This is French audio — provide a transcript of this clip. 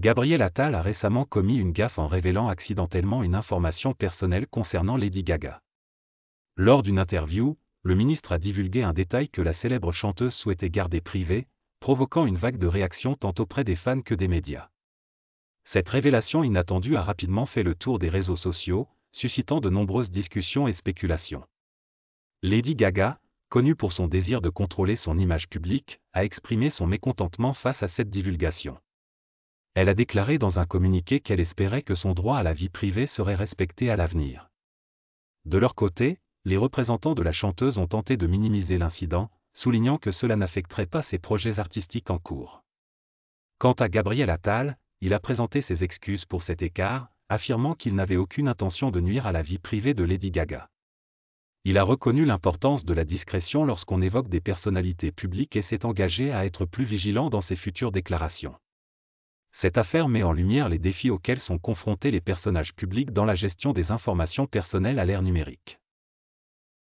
Gabriel Attal a récemment commis une gaffe en révélant accidentellement une information personnelle concernant Lady Gaga. Lors d'une interview, le ministre a divulgué un détail que la célèbre chanteuse souhaitait garder privé, provoquant une vague de réactions tant auprès des fans que des médias. Cette révélation inattendue a rapidement fait le tour des réseaux sociaux, suscitant de nombreuses discussions et spéculations. Lady Gaga, connue pour son désir de contrôler son image publique, a exprimé son mécontentement face à cette divulgation elle a déclaré dans un communiqué qu'elle espérait que son droit à la vie privée serait respecté à l'avenir. De leur côté, les représentants de la chanteuse ont tenté de minimiser l'incident, soulignant que cela n'affecterait pas ses projets artistiques en cours. Quant à Gabriel Attal, il a présenté ses excuses pour cet écart, affirmant qu'il n'avait aucune intention de nuire à la vie privée de Lady Gaga. Il a reconnu l'importance de la discrétion lorsqu'on évoque des personnalités publiques et s'est engagé à être plus vigilant dans ses futures déclarations cette affaire met en lumière les défis auxquels sont confrontés les personnages publics dans la gestion des informations personnelles à l'ère numérique.